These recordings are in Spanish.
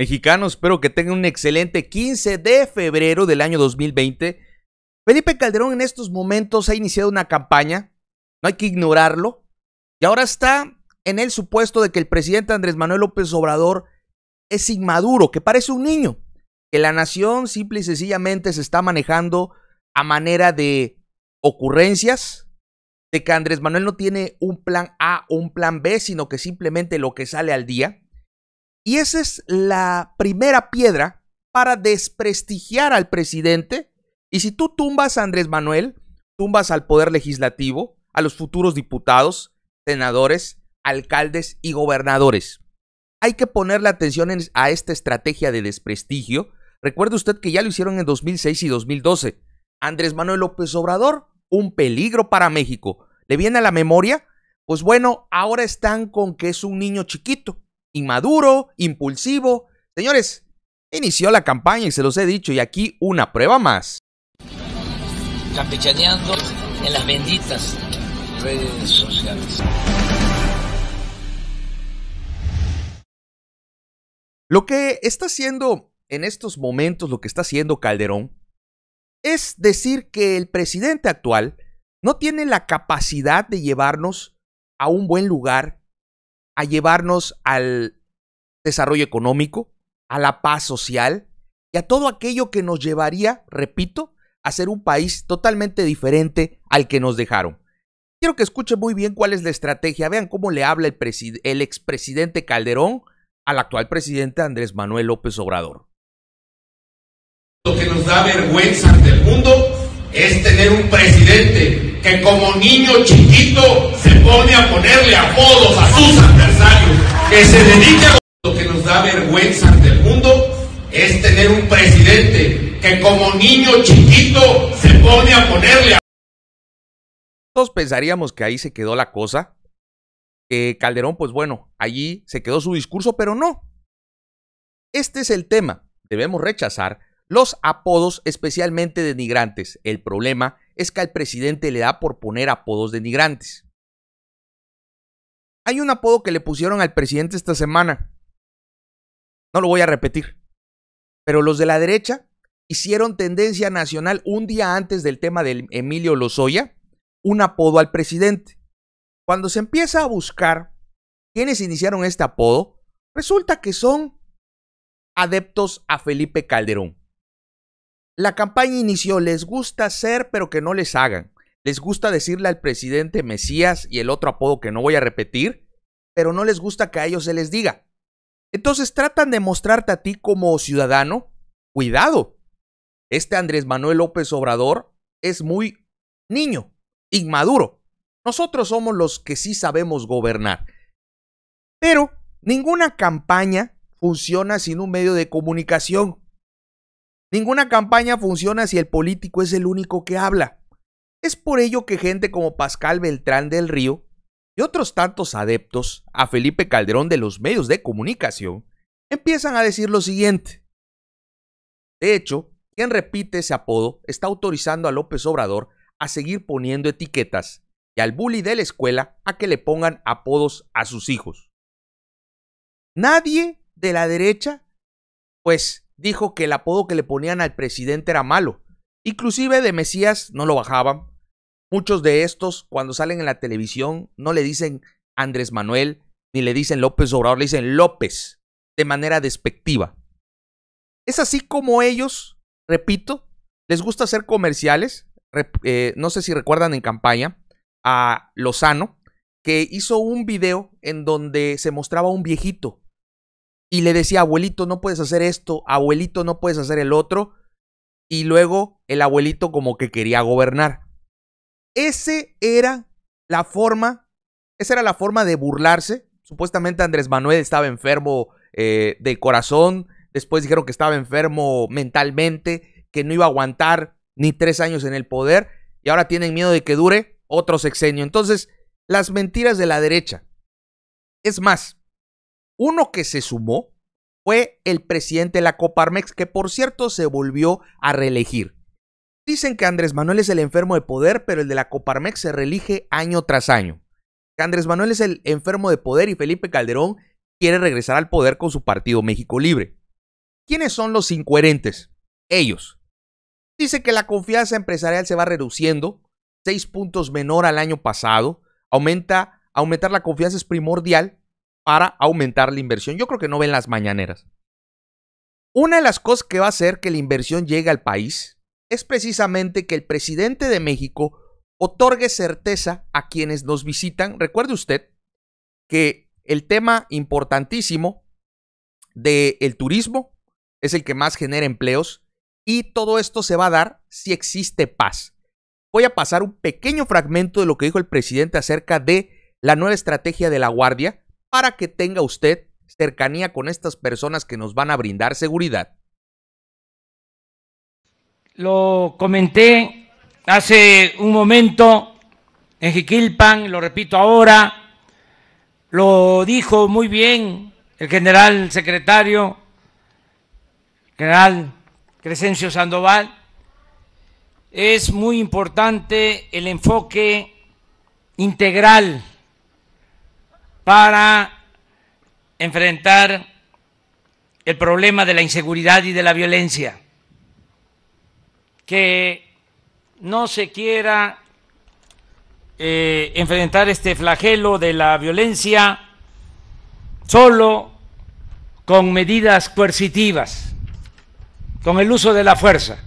Mexicanos, espero que tengan un excelente 15 de febrero del año 2020. Felipe Calderón en estos momentos ha iniciado una campaña, no hay que ignorarlo, y ahora está en el supuesto de que el presidente Andrés Manuel López Obrador es inmaduro, que parece un niño, que la nación simple y sencillamente se está manejando a manera de ocurrencias, de que Andrés Manuel no tiene un plan A o un plan B, sino que simplemente lo que sale al día. Y esa es la primera piedra para desprestigiar al presidente. Y si tú tumbas a Andrés Manuel, tumbas al poder legislativo, a los futuros diputados, senadores, alcaldes y gobernadores. Hay que ponerle atención a esta estrategia de desprestigio. Recuerde usted que ya lo hicieron en 2006 y 2012. Andrés Manuel López Obrador, un peligro para México. ¿Le viene a la memoria? Pues bueno, ahora están con que es un niño chiquito inmaduro, impulsivo. Señores, inició la campaña y se los he dicho, y aquí una prueba más. Campechaneando en las benditas redes sociales. Lo que está haciendo en estos momentos, lo que está haciendo Calderón, es decir que el presidente actual no tiene la capacidad de llevarnos a un buen lugar a llevarnos al desarrollo económico, a la paz social y a todo aquello que nos llevaría, repito, a ser un país totalmente diferente al que nos dejaron. Quiero que escuchen muy bien cuál es la estrategia. Vean cómo le habla el, el expresidente Calderón al actual presidente Andrés Manuel López Obrador. Lo que nos da vergüenza ante el mundo es tener un presidente que como niño chiquito se pone a ponerle apodos a sus adversarios, que se dedique a lo que nos da vergüenza ante el mundo, es tener un presidente que como niño chiquito se pone a ponerle a... Todos pensaríamos que ahí se quedó la cosa. que Calderón, pues bueno, allí se quedó su discurso, pero no. Este es el tema. Debemos rechazar los apodos especialmente denigrantes. El problema es que al presidente le da por poner apodos denigrantes. Hay un apodo que le pusieron al presidente esta semana. No lo voy a repetir. Pero los de la derecha hicieron tendencia nacional un día antes del tema de Emilio Lozoya, un apodo al presidente. Cuando se empieza a buscar quiénes iniciaron este apodo, resulta que son adeptos a Felipe Calderón. La campaña inició, les gusta ser, pero que no les hagan. Les gusta decirle al presidente Mesías y el otro apodo que no voy a repetir, pero no les gusta que a ellos se les diga. Entonces tratan de mostrarte a ti como ciudadano, cuidado. Este Andrés Manuel López Obrador es muy niño, inmaduro. Nosotros somos los que sí sabemos gobernar. Pero ninguna campaña funciona sin un medio de comunicación. Ninguna campaña funciona si el político es el único que habla. Es por ello que gente como Pascal Beltrán del Río y otros tantos adeptos a Felipe Calderón de los medios de comunicación empiezan a decir lo siguiente. De hecho, quien repite ese apodo está autorizando a López Obrador a seguir poniendo etiquetas y al bully de la escuela a que le pongan apodos a sus hijos. Nadie de la derecha, pues dijo que el apodo que le ponían al presidente era malo. Inclusive de Mesías no lo bajaban. Muchos de estos, cuando salen en la televisión, no le dicen Andrés Manuel ni le dicen López Obrador, le dicen López, de manera despectiva. Es así como ellos, repito, les gusta hacer comerciales. Eh, no sé si recuerdan en campaña a Lozano, que hizo un video en donde se mostraba un viejito y le decía, abuelito, no puedes hacer esto, abuelito, no puedes hacer el otro. Y luego el abuelito como que quería gobernar. Ese era la forma, esa era la forma de burlarse. Supuestamente Andrés Manuel estaba enfermo eh, de corazón, después dijeron que estaba enfermo mentalmente, que no iba a aguantar ni tres años en el poder, y ahora tienen miedo de que dure otro sexenio. Entonces, las mentiras de la derecha. Es más, uno que se sumó fue el presidente de la Coparmex, que por cierto se volvió a reelegir. Dicen que Andrés Manuel es el enfermo de poder, pero el de la Coparmex se reelige año tras año. Que Andrés Manuel es el enfermo de poder y Felipe Calderón quiere regresar al poder con su partido México Libre. ¿Quiénes son los incoherentes? Ellos. Dice que la confianza empresarial se va reduciendo, seis puntos menor al año pasado. Aumenta, aumentar la confianza es primordial, para aumentar la inversión. Yo creo que no ven las mañaneras. Una de las cosas que va a hacer que la inversión llegue al país es precisamente que el presidente de México otorgue certeza a quienes nos visitan. Recuerde usted que el tema importantísimo del turismo es el que más genera empleos y todo esto se va a dar si existe paz. Voy a pasar un pequeño fragmento de lo que dijo el presidente acerca de la nueva estrategia de la Guardia para que tenga usted cercanía con estas personas que nos van a brindar seguridad? Lo comenté hace un momento en Jiquilpan, lo repito ahora, lo dijo muy bien el general secretario, general Crescencio Sandoval, es muy importante el enfoque integral para enfrentar el problema de la inseguridad y de la violencia. Que no se quiera eh, enfrentar este flagelo de la violencia solo con medidas coercitivas, con el uso de la fuerza.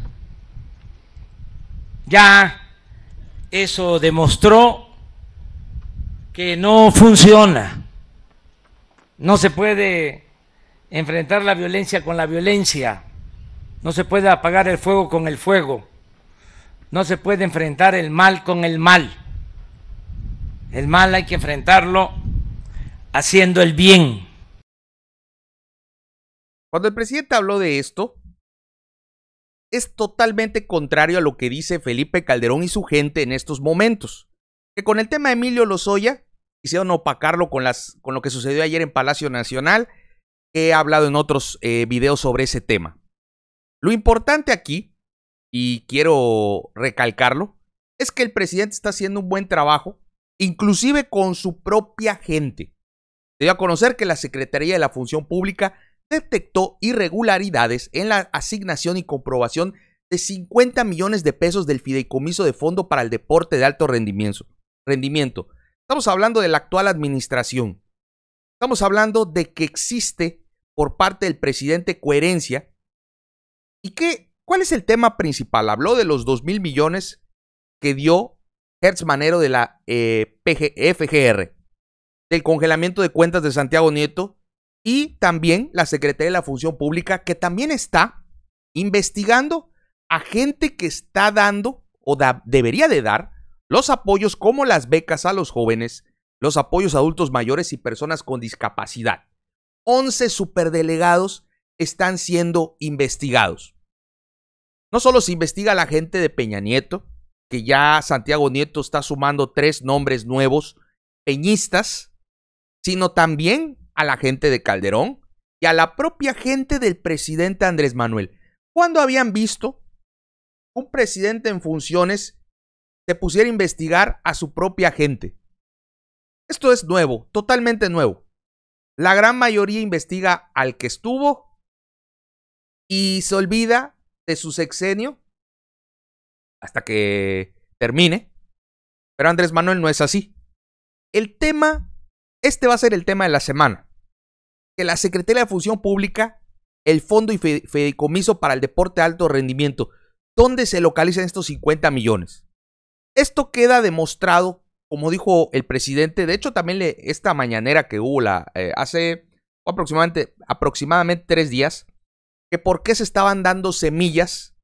Ya eso demostró que no funciona. No se puede enfrentar la violencia con la violencia. No se puede apagar el fuego con el fuego. No se puede enfrentar el mal con el mal. El mal hay que enfrentarlo haciendo el bien. Cuando el presidente habló de esto, es totalmente contrario a lo que dice Felipe Calderón y su gente en estos momentos que con el tema de Emilio Lozoya quisieron opacarlo con, las, con lo que sucedió ayer en Palacio Nacional. He hablado en otros eh, videos sobre ese tema. Lo importante aquí, y quiero recalcarlo, es que el presidente está haciendo un buen trabajo, inclusive con su propia gente. Se dio a conocer que la Secretaría de la Función Pública detectó irregularidades en la asignación y comprobación de 50 millones de pesos del fideicomiso de fondo para el deporte de alto rendimiento rendimiento. Estamos hablando de la actual administración. Estamos hablando de que existe por parte del presidente coherencia. ¿Y que cuál es el tema principal? Habló de los 2 mil millones que dio Hertz de la eh, del congelamiento de cuentas de Santiago Nieto y también la Secretaría de la Función Pública, que también está investigando a gente que está dando o debería de dar los apoyos como las becas a los jóvenes, los apoyos a adultos mayores y personas con discapacidad. 11 superdelegados están siendo investigados. No solo se investiga a la gente de Peña Nieto, que ya Santiago Nieto está sumando tres nombres nuevos peñistas, sino también a la gente de Calderón y a la propia gente del presidente Andrés Manuel. ¿Cuándo habían visto un presidente en funciones se pusiera a investigar a su propia gente. Esto es nuevo, totalmente nuevo. La gran mayoría investiga al que estuvo y se olvida de su sexenio hasta que termine. Pero Andrés Manuel no es así. El tema, este va a ser el tema de la semana. Que la Secretaría de Función Pública, el Fondo y Fideicomiso para el Deporte de Alto Rendimiento, ¿dónde se localizan estos 50 millones? Esto queda demostrado, como dijo el presidente, de hecho también le, esta mañanera que hubo eh, hace aproximadamente, aproximadamente tres días, que por qué se estaban dando semillas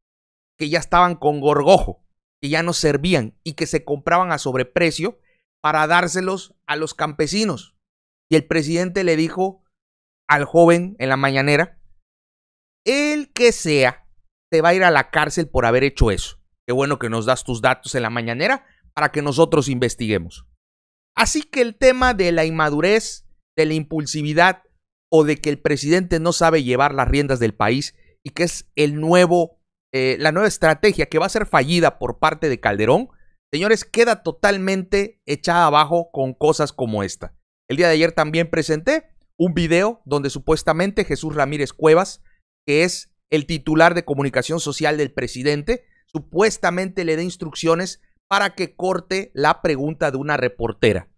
que ya estaban con gorgojo, que ya no servían y que se compraban a sobreprecio para dárselos a los campesinos. Y el presidente le dijo al joven en la mañanera, el que sea, te va a ir a la cárcel por haber hecho eso. Qué bueno que nos das tus datos en la mañanera para que nosotros investiguemos. Así que el tema de la inmadurez, de la impulsividad o de que el presidente no sabe llevar las riendas del país y que es el nuevo, eh, la nueva estrategia que va a ser fallida por parte de Calderón, señores, queda totalmente echada abajo con cosas como esta. El día de ayer también presenté un video donde supuestamente Jesús Ramírez Cuevas, que es el titular de comunicación social del presidente, supuestamente le dé instrucciones para que corte la pregunta de una reportera.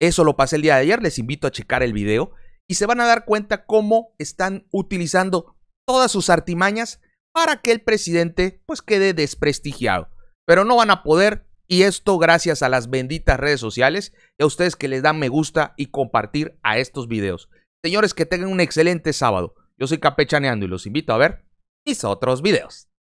Eso lo pasé el día de ayer, les invito a checar el video y se van a dar cuenta cómo están utilizando todas sus artimañas para que el presidente pues quede desprestigiado. Pero no van a poder y esto gracias a las benditas redes sociales y a ustedes que les dan me gusta y compartir a estos videos. Señores, que tengan un excelente sábado. Yo soy Capechaneando y los invito a ver mis otros videos.